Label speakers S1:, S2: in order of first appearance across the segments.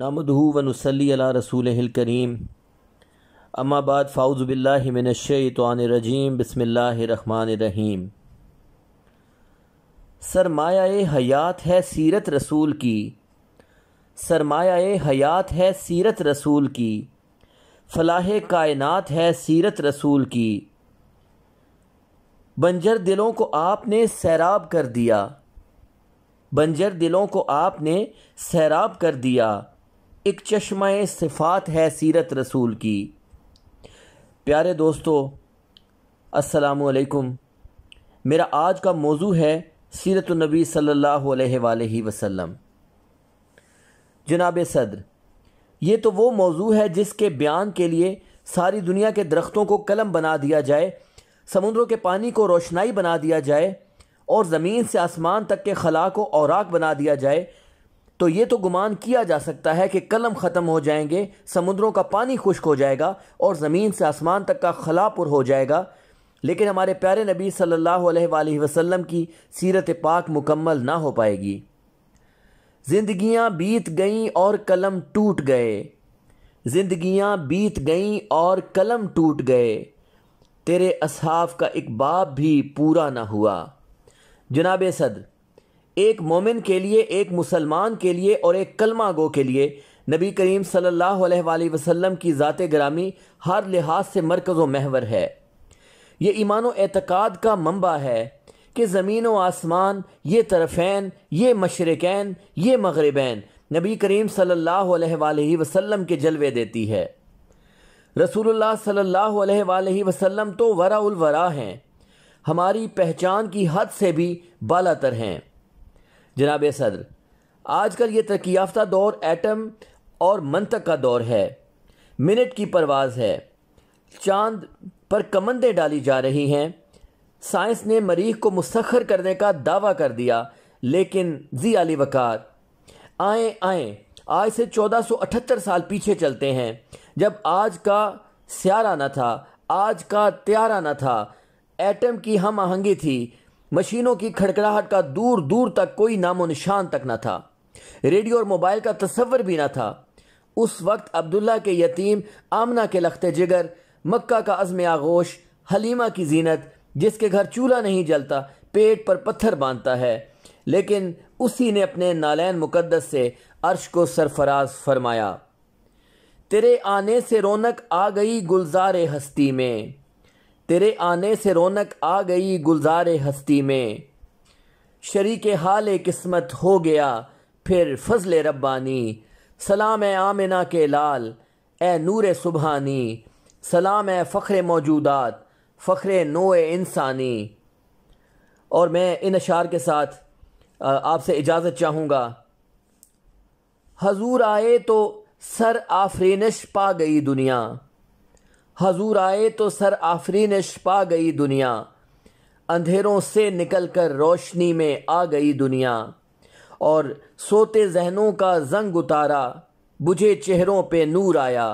S1: नमदू वनसली अला रसूल करीम अम्माबाद फ़ाउज़बिल्लाशतवानरजीम रहीम सरमाया हयात है सीरत रसूल की सरमाया हयात है सीरत रसूल की फलाह कायनात है सीरत रसूल की बंजर दिलों को आपने सैराब कर दिया बंजर दिलों को आपने सैराब कर दिया एक चश्मा सिफ़ात है सीरत रसूल की प्यारे दोस्तों असलकुम मेरा आज का मौजू है सीरत नबी सल्लल्लाहु अलैहि वसल्लम जनाब सदर ये तो वो मौजू है जिसके बयान के लिए सारी दुनिया के दरख्तों को कलम बना दिया जाए समुद्रों के पानी को रोशनाई बना दिया जाए और ज़मीन से आसमान तक के खला को औराक बना दिया जाए तो ये तो गुमान किया जा सकता है कि कलम ख़त्म हो जाएंगे समुद्रों का पानी खुश्क हो जाएगा और ज़मीन से आसमान तक का खला पुर हो जाएगा लेकिन हमारे प्यारे नबी सल्लल्लाहु अलैहि वसल्लम की सीरत पाक मुकम्मल ना हो पाएगी जिंदगियां बीत गईं और कलम टूट गए जिंदगियां बीत गईं और कलम टूट गए तेरे असहाफ़ का एक बाब भी पूरा ना हुआ जनाब सदर एक मोमिन के लिए एक मुसलमान के लिए और एक कलमा गो के लिए नबी करीम सल्लल्लाहु अलैहि वसल्लम की ज़ात ग्रामी हर लिहाज से मरकज़ व महवर है ये ईमान एतक़ाद का मंबा है कि ज़मीन व आसमान ये तरफ़ैन ये मशरक़ैन ये मगरबैन नबी करीम सल्लल्लाहु अलैहि वसल्लम के जलवे देती है रसूलुल्लाह सल्लल्लाहु अलैहि वसल्लम तो वरा उल वरा हैं हमारी पहचान की हद से भी बालातर हैं जनाब सदर आजकल ये तरक्की याफ्ता दौर एटम और मंतक का दौर है मिनट की परवाज है चांद पर कमंदें डाली जा रही हैं साइंस ने मरीख को मुस्खर करने का दावा कर दिया लेकिन जी अली वकार आए आए आज से 1478 साल पीछे चलते हैं जब आज का स्यारा न था आज का त्यारा न था एटम की हम आहंगी थी मशीनों की खड़खड़ाहट का दूर दूर तक कोई नामो निशान तक न था रेडियो और मोबाइल का तस्वर भी न था उस वक्त अब्दुल्ला के यतीम आमना के लखते जिगर मक्का का अज़म आगोश हलीमा की जीनत जिसके घर चूल्हा नहीं जलता पेट पर पत्थर बांधता है लेकिन उसी ने अपने नालैन मुकदस से अर्श को सरफराज फरमाया तेरे आने से रौनक आ गई गुलजार हस्ती में तेरे आने से रौनक आ गई गुलजार हस्ती में शरीक हाल किस्मत हो गया फिर फजल रब्बानी सलाम ए आमिना के लाल ए नूर सुबहानी सलाम ए फ़ख्र मौजूदात फ़ख्र नो इंसानी और मैं इन अशार के साथ आपसे इजाज़त चाहूँगा हजूर आए तो सर आफरीनश पा गई दुनिया हजूर आए तो सर आफरीनश पा गई दुनिया अंधेरों से निकल कर रोशनी में आ गई दुनिया और सोते जहनों का जंग उतारा बुझे चेहरों पे नूर आया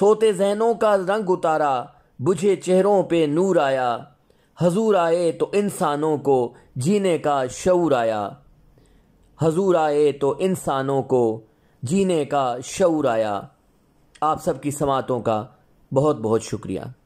S1: सोते जहनों का रंग उतारा बुझे चेहरों पे नूर आया हजूर आए तो इंसानों को जीने का शूर आया हजूर आए तो इंसानों को जीने का शौर आया आप सबकी समातों का बहुत बहुत शुक्रिया